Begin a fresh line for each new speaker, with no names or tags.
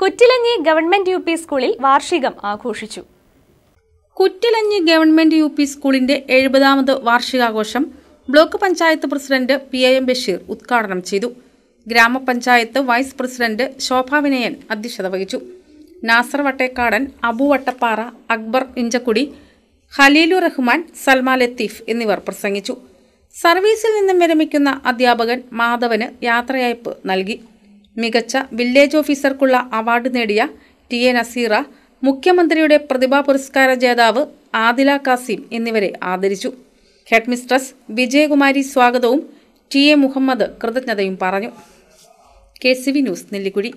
കുറ്റിലഞ്ഞി government U P സ്കൂളിൽ വാർഷികം ആഘോഷിച്ചു
കുറ്റിലഞ്ഞി ഗവൺമെന്റ് യു പി സ്കൂളിന്റെ എഴുപതാമത് വാർഷികാഘോഷം block panchayat president P A M Basheer ഉദ്ഘാടനം ചെയ്തു ഗ്രാമപഞ്ചായത്ത് വൈസ് പ്രസിഡന്റ് ശോഭാ വിനയൻ അധ്യക്ഷത വഹിച്ചു നാസർ വട്ടേക്കാടൻ അബു വട്ടപ്പാറ അക്ബർ ഇഞ്ചക്കുടി ഖലീലു റഹ്മാൻ സൽമാ ലത്തീഫ് എന്നിവർ പ്രസംഗിച്ചു സർവീസിൽ നിന്നും വിരമിക്കുന്ന അധ്യാപകൻ മാധവന് യാത്രയയപ്പ് നൽകി മികച്ച വില്ലേജ് ഓഫീസർക്കുള്ള അവാർഡ് നേടിയ ടി എ നസീറ മുഖ്യമന്ത്രിയുടെ പ്രതിഭാ പുരസ്കാര ജേതാവ് ആദില കാസിം എന്നിവരെ ആദരിച്ചു ഹെഡ് മിസ്ട്രസ് വിജയകുമാരി സ്വാഗതവും ടി എ മുഹമ്മദ് കൃതജ്ഞതയും പറഞ്ഞു K C V news Nellikuzhi